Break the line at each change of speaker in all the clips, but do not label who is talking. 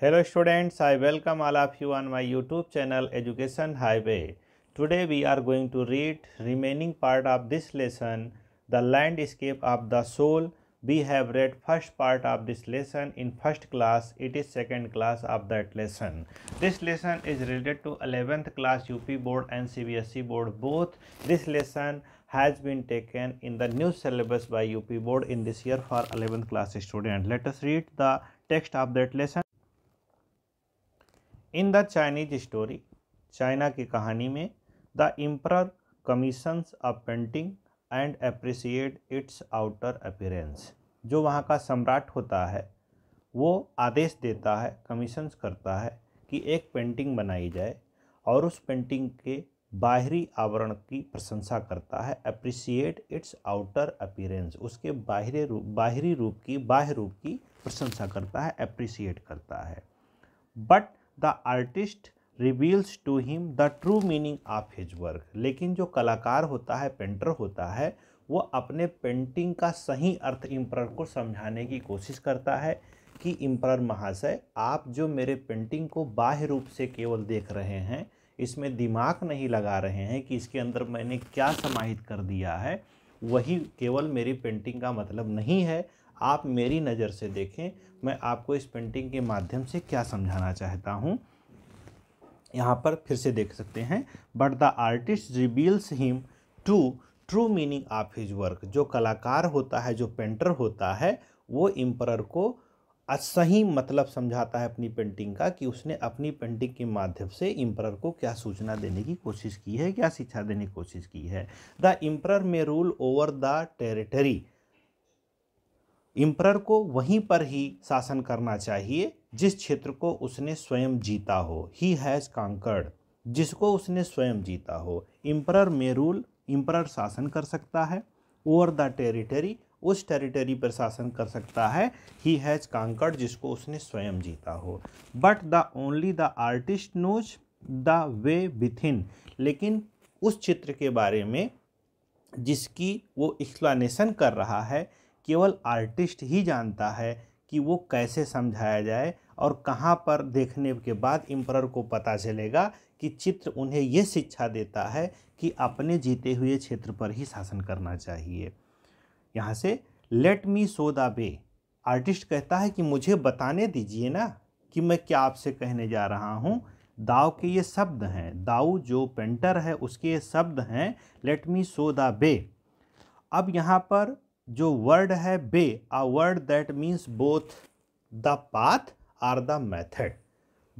Hello students, I welcome all of you on my YouTube channel Education Highway. Today we are going to read remaining part of this lesson, The Landscape of the Soul. We have read first part of this lesson in first class, it is second class of that lesson. This lesson is related to 11th class UP board and CBSE board both. This lesson has been taken in the new syllabus by UP board in this year for 11th class student. Let us read the text of that lesson. In the Chinese story China की कहानी में the emperor commissions a painting and appreciate its outer appearance जो वहाँ का सम्राट होता है वो आदेश देता है कमीशंस करता है कि एक पेंटिंग बनाई जाए और उस पेंटिंग के बाहरी आवरण की प्रशंसा करता है अप्रिसिएट इट्स आउटर अपीरेंस उसके बाहरी रूप बाहरी रूप की बाह्य रूप की प्रशंसा करता है अप्रिसिएट करता है but the artist reveals to him the true meaning of his work लेकिन जो कलाकार होता है पेंटर होता है वो अपने पेंटिंग का सही अर्थ इम्प्रर को समझाने की कोशिश करता है कि इम्प्रर महाशय आप जो मेरे पेंटिंग को बाह्य रूप से केवल देख रहे हैं इसमें दिमाग नहीं लगा रहे हैं कि इसके अंदर मैंने क्या समाहित कर दिया है वही केवल मेरी पेंटिंग का मतलब नहीं है आप मेरी नज़र से देखें मैं आपको इस पेंटिंग के माध्यम से क्या समझाना चाहता हूँ यहाँ पर फिर से देख सकते हैं but the artist reveals him to true meaning of his work जो कलाकार होता है जो पेंटर होता है वो इम्पर को सही मतलब समझाता है अपनी पेंटिंग का कि उसने अपनी पेंटिंग के माध्यम से इम्परर को क्या सूचना देने की कोशिश की है क्या शिक्षा देने की कोशिश की है the emperor may rule over the territory emperor को वहीं पर ही शासन करना चाहिए जिस क्षेत्र को उसने स्वयं जीता हो ही हैज़ कांकर्ड जिसको उसने स्वयं जीता हो इम्प्रर में रूल इम्प्रर शासन कर सकता है ओवर द टेरिटरी उस टेरिटरी पर शासन कर सकता है ही हैज़ कांकर्ड जिसको उसने स्वयं जीता हो but the only the artist knows the way within लेकिन उस चित्र के बारे में जिसकी वो एक्सप्लानेशन कर रहा है केवल आर्टिस्ट ही जानता है कि वो कैसे समझाया जाए और कहाँ पर देखने के बाद इम्प्रर को पता चलेगा कि चित्र उन्हें ये शिक्षा देता है कि अपने जीते हुए क्षेत्र पर ही शासन करना चाहिए यहाँ से let me so the way artist कहता है कि मुझे बताने दीजिए ना कि मैं क्या आपसे कहने जा रहा हूँ दाव के ये शब्द हैं दाऊ जो पेंटर है उसके ये शब्द हैं लेट मी सो द बे अब यहाँ पर जो वर्ड है way a word that means both the path or the method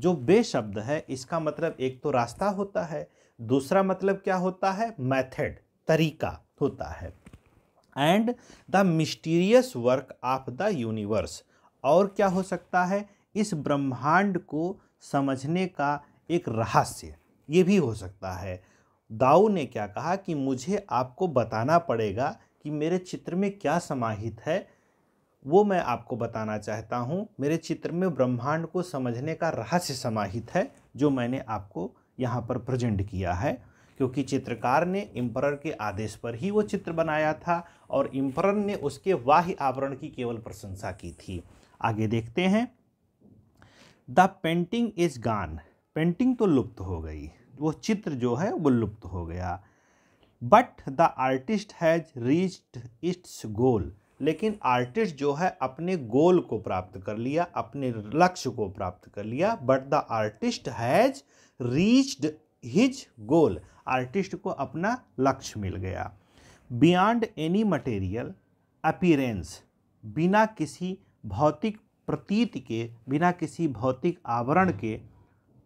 जो बे शब्द है इसका मतलब एक तो रास्ता होता है दूसरा मतलब क्या होता है मैथड तरीका होता है and the mysterious work of the universe और क्या हो सकता है इस ब्रह्मांड को समझने का एक रहस्य ये भी हो सकता है दाऊ ने क्या कहा कि मुझे आपको बताना पड़ेगा कि मेरे चित्र में क्या समाहित है वो मैं आपको बताना चाहता हूँ मेरे चित्र में ब्रह्मांड को समझने का रहस्य समाहित है जो मैंने आपको यहाँ पर प्रजेंट किया है क्योंकि चित्रकार ने इम्परर के आदेश पर ही वो चित्र बनाया था और इम्परर ने उसके वाह्य आवरण की केवल प्रशंसा की थी आगे देखते हैं the painting is gone painting तो लुप्त हो गई वो चित्र जो है वो लुप्त हो गया but the artist has reached its goal लेकिन आर्टिस्ट जो है अपने गोल को प्राप्त कर लिया अपने लक्ष्य को प्राप्त कर लिया but the artist has reached his goal artist को अपना लक्ष्य मिल गया बियॉन्ड एनी मटेरियल अपीरेंस बिना किसी भौतिक प्रतीत के बिना किसी भौतिक आवरण के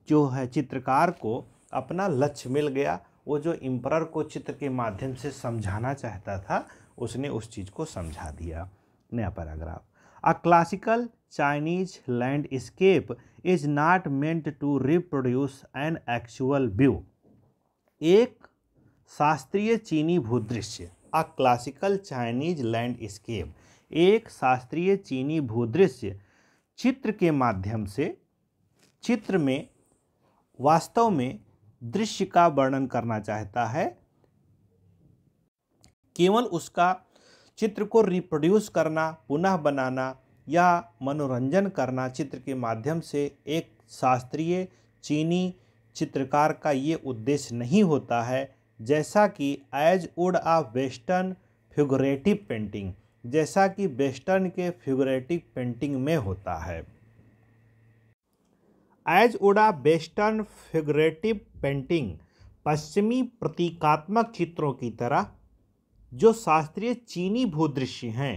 जो है चित्रकार को अपना लक्ष्य मिल गया वो जो इम्परर को चित्र के माध्यम से समझाना चाहता था उसने उस चीज़ को समझा दिया नया paragraph a classical Chinese landscape is not meant to reproduce an actual view एक शास्त्रीय चीनी भूदृश्य अ क्लासिकल चाइनीज लैंडस्केप एक शास्त्रीय चीनी भूदृश्य चित्र के माध्यम से चित्र में वास्तव में दृश्य का वर्णन करना चाहता है केवल उसका चित्र को रिप्रोड्यूस करना पुनः बनाना या मनोरंजन करना चित्र के माध्यम से एक शास्त्रीय चीनी चित्रकार का ये उद्देश्य नहीं होता है जैसा कि as would a western figurative painting जैसा कि वेस्टर्न के फिगरेटिव पेंटिंग में होता है एज उड़ा वेस्टर्न फिगरेटिव पेंटिंग पश्चिमी प्रतीकात्मक चित्रों की तरह जो शास्त्रीय चीनी भूदृश्य हैं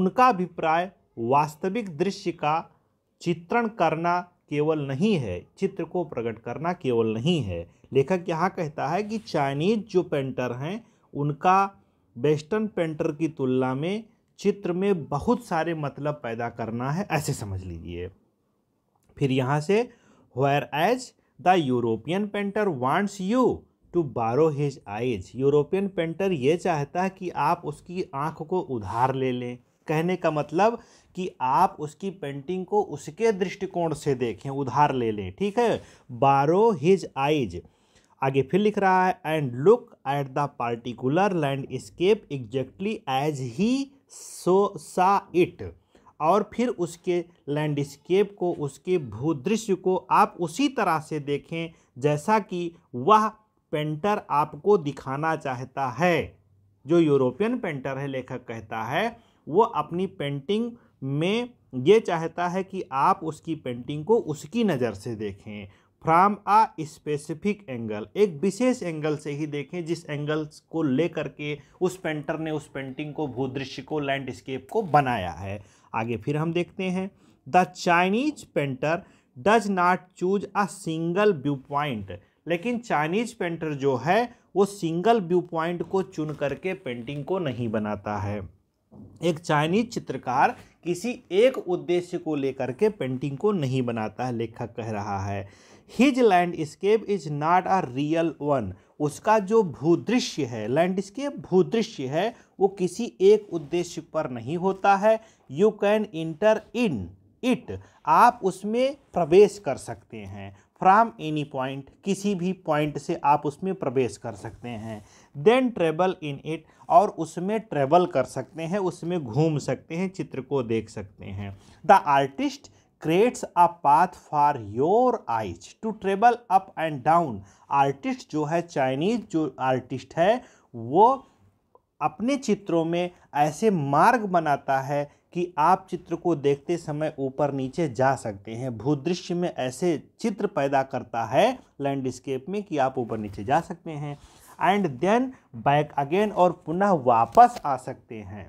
उनका अभिप्राय वास्तविक दृश्य का चित्रण करना केवल नहीं है चित्र को प्रकट करना केवल नहीं है लेखक यहाँ कहता है कि चाइनीज जो पेंटर हैं उनका वेस्टर्न पेंटर की तुलना में चित्र में बहुत सारे मतलब पैदा करना है ऐसे समझ लीजिए फिर यहाँ से whereas the European painter wants you to borrow his eyes European painter ये चाहता है कि आप उसकी आँख को उधार ले लें कहने का मतलब कि आप उसकी पेंटिंग को उसके दृष्टिकोण से देखें उधार ले लें ठीक है बारो हिज आइज आगे फिर लिख रहा है and look at the particular landscape exactly as he so saw it और फिर उसके लैंडस्केप को उसके भूदृश्य को आप उसी तरह से देखें जैसा कि वह पेंटर आपको दिखाना चाहता है जो यूरोपियन पेंटर है लेखक कहता है वो अपनी पेंटिंग में ये चाहता है कि आप उसकी पेंटिंग को उसकी नज़र से देखें फ्राम आ स्पेसिफिक एंगल एक विशेष एंगल से ही देखें जिस एंगल को लेकर के उस पेंटर ने उस पेंटिंग को भूदृश्य को लैंडस्केप को बनाया है आगे फिर हम देखते हैं the Chinese painter does not choose a single viewpoint लेकिन चाइनीज पेंटर जो है वो सिंगल व्यू पॉइंट को चुन करके पेंटिंग को नहीं बनाता है एक चाइनीज चित्रकार किसी एक उद्देश्य को लेकर के पेंटिंग को नहीं बनाता है लेखक कह रहा है his landscape is not a real one उसका जो भूदृश्य है लैंडस्केप भूदृश्य है वो किसी एक उद्देश्य पर नहीं होता है you can enter in it आप उसमें प्रवेश कर सकते हैं फ्राम एनी पॉइंट किसी भी पॉइंट से आप उसमें प्रवेश कर सकते हैं देन ट्रेवल इन इट और उसमें ट्रेवल कर सकते हैं उसमें घूम सकते हैं चित्र को देख सकते हैं the artist creates a path for your eyes to travel up and down artist जो है चाइनीज जो आर्टिस्ट है वो अपने चित्रों में ऐसे मार्ग बनाता है कि आप चित्र को देखते समय ऊपर नीचे जा सकते हैं भूदृश्य में ऐसे चित्र पैदा करता है लैंडस्केप में कि आप ऊपर नीचे जा सकते हैं एंड देन बैक अगेन और पुनः वापस आ सकते हैं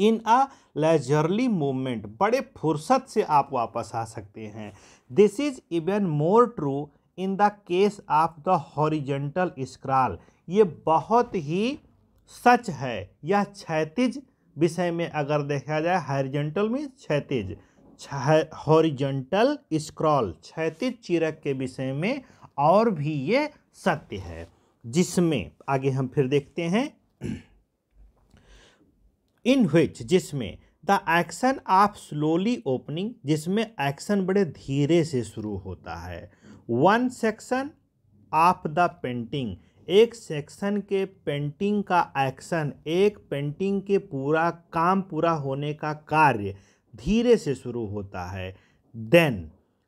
इन अ लेजरली मूवमेंट बड़े फुर्सत से आप वापस आ सकते हैं this is even more true in the case of the horizontal scroll ये बहुत ही सच है यह क्षैतिज विषय में अगर देखा जाए हॉरिजेंटल में क्षैतिज हॉरिजेंटल स्क्रॉल क्षैतिज चिरक के विषय में और भी ये सत्य है जिसमें आगे हम फिर देखते हैं इन विच जिसमें the action of slowly opening जिसमें एक्शन बड़े धीरे से शुरू होता है one section of the painting एक सेक्शन के पेंटिंग का एक्शन एक पेंटिंग के पूरा काम पूरा होने का कार्य धीरे से शुरू होता है देन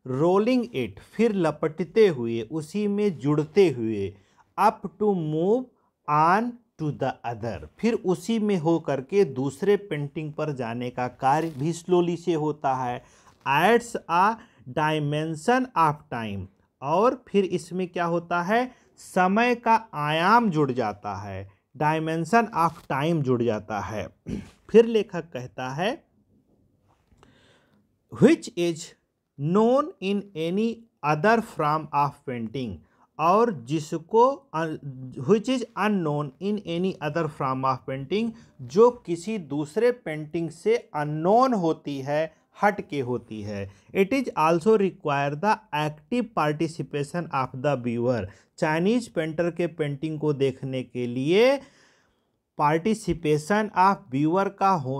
रोलिंग इट फिर लपटते हुए उसी में जुड़ते हुए up to move on to the other फिर उसी में हो करके दूसरे पेंटिंग पर जाने का कार्य भी स्लोली से होता है adds a dimension of time और फिर इसमें क्या होता है समय का आयाम जुड़ जाता है डायमेंसन ऑफ टाइम जुड़ जाता है फिर लेखक कहता है which is known in any other from of painting और जिसको which is unknown in any other from of painting जो किसी दूसरे पेंटिंग से अननोन होती है हट के होती है it is also require the active participation of the viewer Chinese painter के पेंटिंग को देखने के लिए पार्टिसिपेशन ऑफ व्यूअर का हो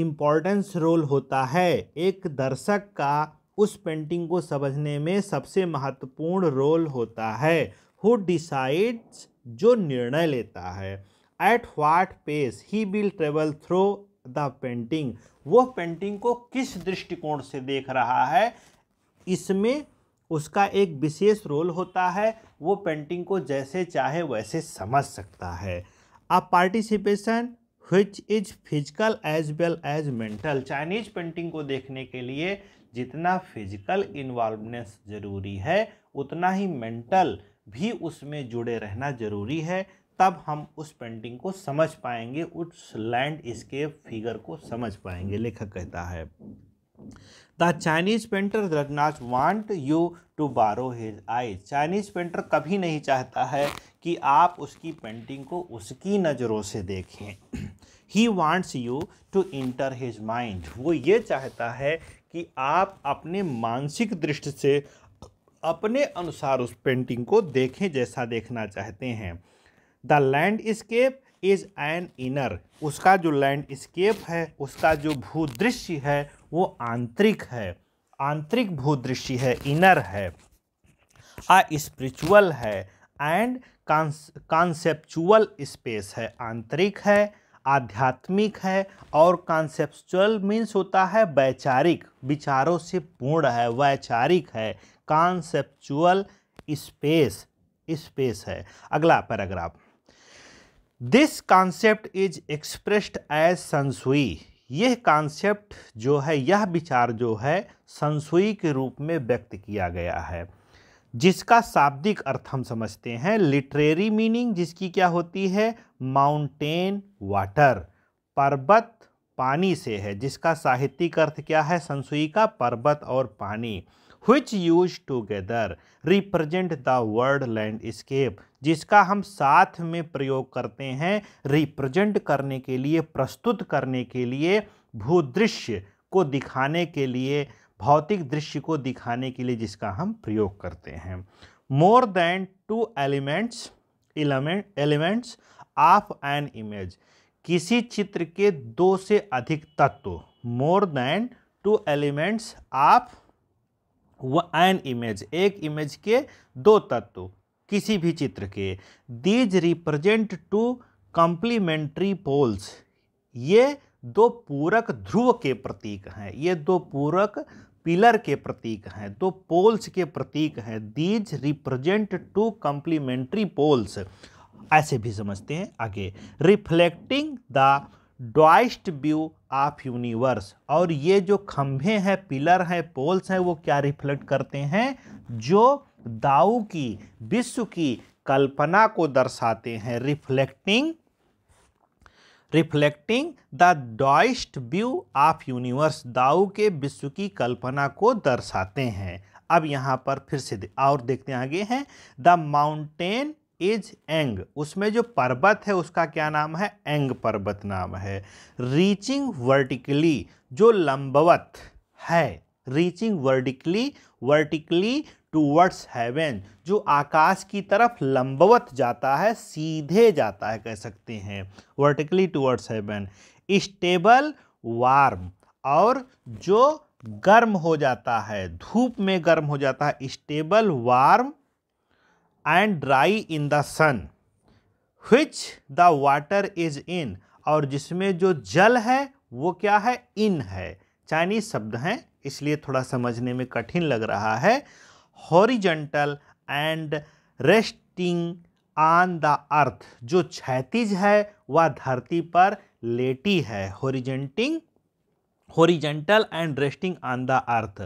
इम्पोर्टेंस रोल होता है एक दर्शक का उस पेंटिंग को समझने में सबसे महत्वपूर्ण रोल होता है हु डिसाइड्स जो निर्णय लेता है at what pace he will travel through the painting वो पेंटिंग को किस दृष्टिकोण से देख रहा है इसमें उसका एक विशेष रोल होता है वो पेंटिंग को जैसे चाहे वैसे समझ सकता है a participation which is physical as well as mental Chinese painting को देखने के लिए जितना फिजिकल इन्वॉल्वनेस ज़रूरी है उतना ही मेंटल भी उसमें जुड़े रहना ज़रूरी है तब हम उस पेंटिंग को समझ पाएंगे उस लैंड स्केप फिगर को समझ पाएंगे लेखक कहता है the Chinese painter does want you to borrow his eyes Chinese painter कभी नहीं चाहता है कि आप उसकी पेंटिंग को उसकी नज़रों से देखें he wants you to enter his mind वो ये चाहता है कि आप अपने मानसिक दृष्टि से अपने अनुसार उस पेंटिंग को देखें जैसा देखना चाहते हैं the landscape is an inner उसका जो लैंड स्केप है उसका जो भूदृश्य है वो आंतरिक है आंतरिक भूदृश्य है इनर है आ स्पिरिचुअल है एंड कॉन्सेप्चुअल स्पेस है आंतरिक है आध्यात्मिक है और कॉन्सेप्चुअल मीन्स होता है वैचारिक विचारों से पूर्ण है वैचारिक है कॉन्सेप्चुअल स्पेस स्पेस है अगला paragraph this concept is expressed as shan shui यह कॉन्सेप्ट जो है यह विचार जो है संसुई के रूप में व्यक्त किया गया है जिसका शाब्दिक अर्थ हम समझते हैं लिटरेरी मीनिंग जिसकी क्या होती है माउंटेन वाटर पर्वत पानी से है जिसका साहित्यिक अर्थ क्या है संसुई का पर्वत और पानी which use together represent the world landscape जिसका हम साथ में प्रयोग करते हैं रिप्रेजेंट करने के लिए प्रस्तुत करने के लिए भूदृश्य को दिखाने के लिए भौतिक दृश्य को दिखाने के लिए जिसका हम प्रयोग करते हैं more than two elements elements of an image किसी चित्र के दो से अधिक तत्व more than two elements of an image एक इमेज के दो तत्व किसी भी चित्र के these represent two complementary poles ये दो पूरक ध्रुव के प्रतीक हैं ये दो पूरक पिलर के प्रतीक हैं दो पोल्स के प्रतीक हैं these represent two complementary poles ऐसे भी समझते हैं आगे reflecting the Daoist view of universe और ये जो खंभे हैं पिलर हैं पोल्स हैं वो क्या रिफ्लेक्ट करते हैं जो दाऊ की विश्व की कल्पना को दर्शाते हैं reflecting reflecting the Daoist view of universe Dao के विश्व की कल्पना को दर्शाते हैं अब यहाँ पर फिर से और देखते हैं आगे हैं द माउंटेन इज एंग उसमें जो पर्वत है उसका क्या नाम है एंग पर्वत नाम है रीचिंग वर्टिकली जो लंबवत है reaching vertically vertically towards heaven जो आकाश की तरफ लंबवत जाता है सीधे जाता है कह सकते हैं vertically towards heaven stable warm और जो गर्म हो जाता है धूप में गर्म हो जाता है stable warm and dry in the sun which the water is in और जिसमें जो जल है वो क्या है इन है चाइनीज शब्द हैं इसलिए थोड़ा समझने में कठिन लग रहा है horizontal and resting on the earth जो क्षैतिज है वह धरती पर लेटी है हॉरिजेंटिंग horizontal and resting on the earth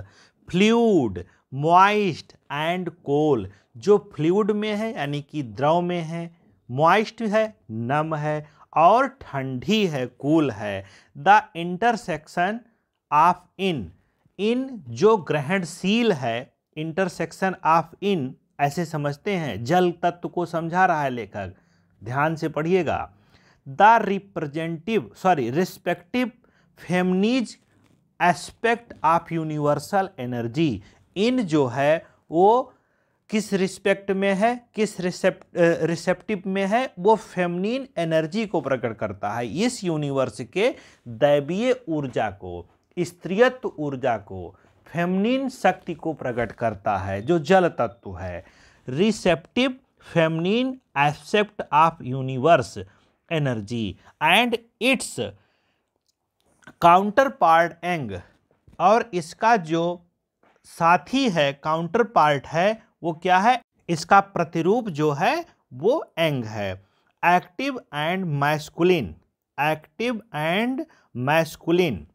fluid moist and cool जो फ्लूड में है यानी कि द्रव में है मॉइस्ट है नम है और ठंडी है कूल है the intersection of yin yin जो ग्रहणशील है इंटरसेक्शन ऑफ इन ऐसे समझते हैं जल तत्व को समझा रहा है लेखक ध्यान से पढ़िएगा the representative sorry respective feminine aspect of universal energy yin जो है वो किस रिस्पेक्ट में है किस रिसेप्ट रिसेप्टिव में है वो फेमनीन एनर्जी को प्रकट करता है इस यूनिवर्स के दैवीय ऊर्जा को स्त्रियत्व ऊर्जा को फेमनिन शक्ति को प्रकट करता है जो जल तत्व है receptive feminine aspect of universe energy and its counterpart yang और इसका जो साथी है काउंटर पार्ट है वो क्या है इसका प्रतिरूप जो है वो एंग है active and masculine active and masculine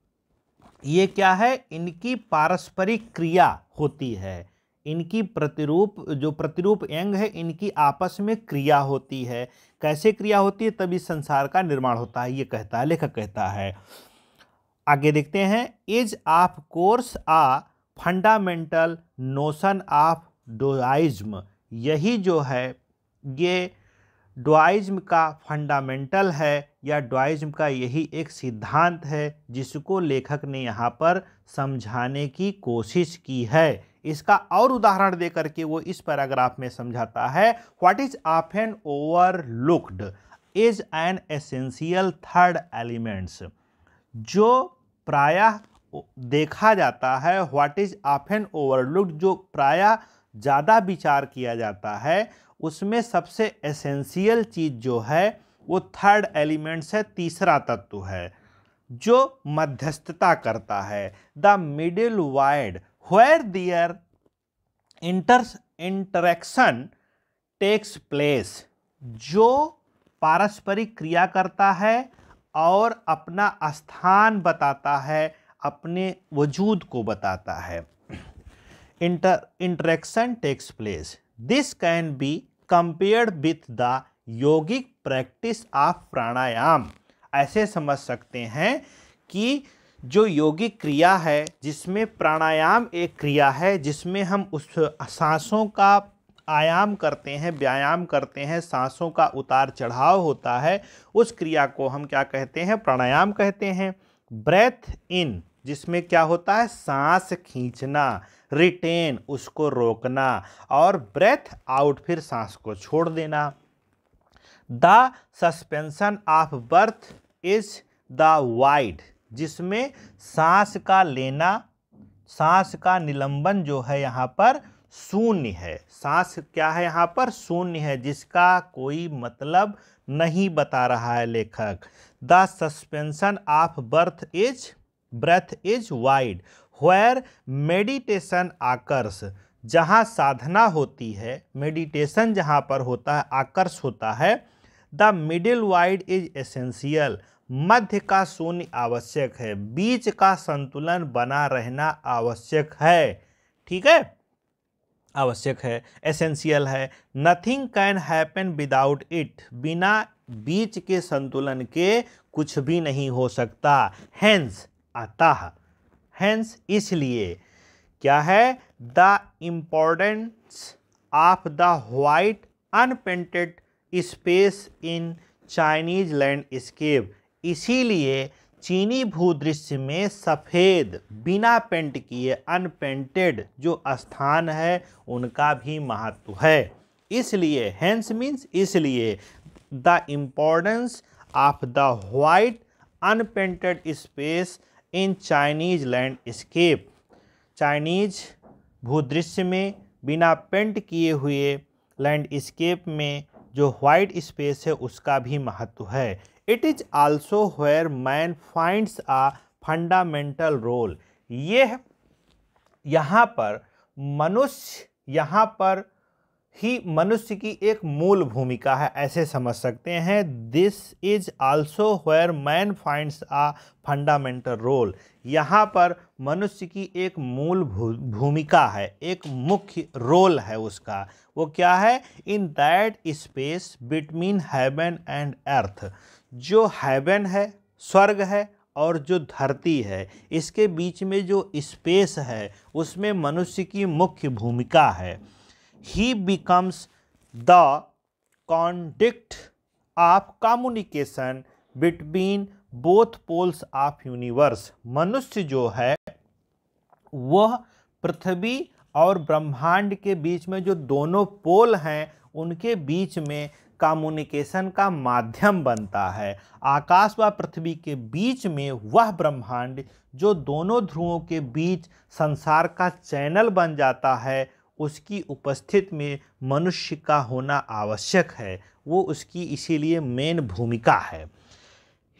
ये क्या है इनकी पारस्परिक क्रिया होती है इनकी प्रतिरूप जो प्रतिरूप अंग है इनकी आपस में क्रिया होती है कैसे क्रिया होती है तभी संसार का निर्माण होता है ये कहता है लेखक कहता है आगे देखते हैं is of course a fundamental notion of Daoism यही जो है ये डोइज्म का फंडामेंटल है या डोइज्म का यही एक सिद्धांत है जिसको लेखक ने यहाँ पर समझाने की कोशिश की है इसका और उदाहरण दे करके वो इस पैराग्राफ में समझाता है what is an overlooked is an essential third elements जो प्रायः देखा जाता है व्हाट इज ओवर लुक्ड जो प्रायः ज़्यादा विचार किया जाता है उसमें सबसे एसेंशियल चीज़ जो है वो थर्ड एलिमेंट्स है तीसरा तत्व है जो मध्यस्थता करता है the middle void where their inter interaction takes place जो पारस्परिक क्रिया करता है और अपना स्थान बताता है अपने वजूद को बताता है inter interaction takes place this can be compared with the yogic practice of pranayama ऐसे समझ सकते हैं कि जो योगिक क्रिया है जिसमें प्राणायाम एक क्रिया है जिसमें हम उस सांसों का आयाम करते हैं व्यायाम करते हैं सांसों का उतार चढ़ाव होता है उस क्रिया को हम क्या कहते हैं प्राणायाम कहते हैं ब्रेथ इन जिसमें क्या होता है सांस खींचना रिटेन उसको रोकना और ब्रेथ आउट फिर सांस को छोड़ देना the suspension of breath is the void जिसमें सांस का लेना सांस का निलंबन जो है यहाँ पर शून्य है सांस क्या है यहाँ पर शून्य है जिसका कोई मतलब नहीं बता रहा है लेखक the suspension of breath is breath is void where meditation आकर्ष जहाँ साधना होती है मेडिटेशन जहाँ पर होता है आकर्ष होता है the middle void is essential मध्य का शून्य आवश्यक है बीच का संतुलन बना रहना आवश्यक है ठीक है आवश्यक है एसेंशियल है nothing can happen without it बिना बीच के संतुलन के कुछ भी नहीं हो सकता हैंस है। हैंस इसलिए क्या है the importance of the white unpainted space in Chinese landscape इसीलिए चीनी भूदृश्य में सफ़ेद बिना पेंट किए अनपेंटेड जो स्थान है उनका भी महत्व है इसलिए हैंस मीन्स इसलिए the importance of the white unpainted space in Chinese landscape Chinese भूदृश्य में बिना पेंट किए हुए लैंडस्केप में जो वाइट स्पेस है उसका भी महत्व है it is also where man finds a fundamental role यह यहाँ पर मनुष्य यहाँ पर ही मनुष्य की एक मूल भूमिका है ऐसे समझ सकते हैं this is also where man finds a fundamental role यहाँ पर मनुष्य की एक मूल भूमिका है एक मुख्य रोल है उसका वो क्या है in that space between heaven and earth जो हेवन है स्वर्ग है और जो धरती है इसके बीच में जो स्पेस है उसमें मनुष्य की मुख्य भूमिका है he becomes the कॉन्डिक्ट of communication between both poles of universe मनुष्य जो है वह पृथ्वी और ब्रह्मांड के बीच में जो दोनों पोल हैं उनके बीच में कम्युनिकेशन का माध्यम बनता है आकाश व पृथ्वी के बीच में वह ब्रह्मांड जो दोनों ध्रुवों के बीच संसार का चैनल बन जाता है उसकी उपस्थित में मनुष्य का होना आवश्यक है वो उसकी इसीलिए मेन भूमिका है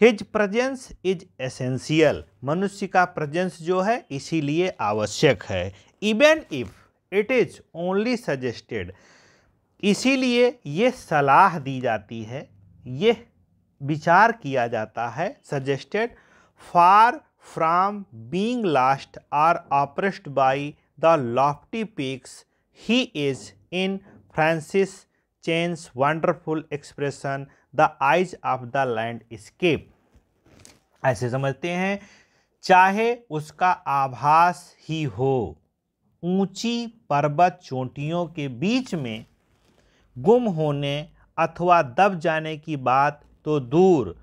हिज प्रजेंस इज एसेंशियल मनुष्य का प्रजेंस जो है इसीलिए आवश्यक है even if it is only suggested इसीलिए ये सलाह दी जाती है ये विचार किया जाता है suggested far from being lost or oppressed by the lofty peaks he is in Francis Chen's wonderful expression the eyes of the landscape ऐसे समझते हैं चाहे उसका आभास ही हो ऊंची पर्वत चोटियों के बीच में गुम होने अथवा दब जाने की बात तो दूर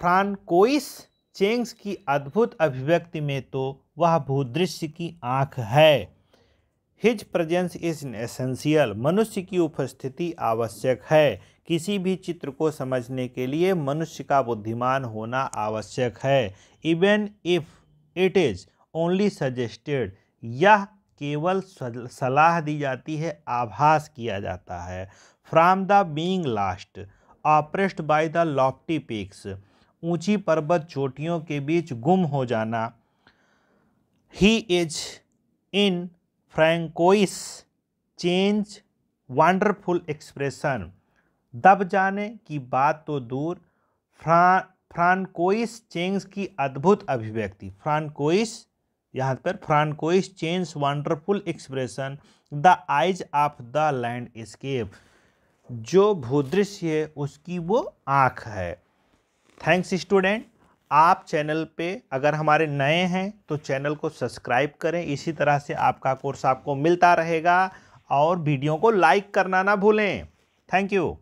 फ्रांकोइस चेंग्स की अद्भुत अभिव्यक्ति में तो वह भूदृश्य की आँख है हिज प्रजेंस इज एसेंशियल मनुष्य की उपस्थिति आवश्यक है किसी भी चित्र को समझने के लिए मनुष्य का बुद्धिमान होना आवश्यक है even if it is only suggested यह केवल सलाह दी जाती है आभास किया जाता है from the being lost oppressed by the lofty peaks ऊंची पर्वत चोटियों के बीच गुम हो जाना ही is in Francois Cheng wonderful expression दब जाने की बात तो दूर फ्रा फ्रांकोइस चेंज की अद्भुत अभिव्यक्ति फ्रांकोइस यहाँ पर Francois Cheng wonderful expression the eyes of the landscape जो भूदृश्य है उसकी वो आँख है थैंक्स स्टूडेंट आप चैनल पे अगर हमारे नए हैं तो चैनल को सब्सक्राइब करें इसी तरह से आपका कोर्स आपको मिलता रहेगा और वीडियो को लाइक करना ना भूलें थैंक यू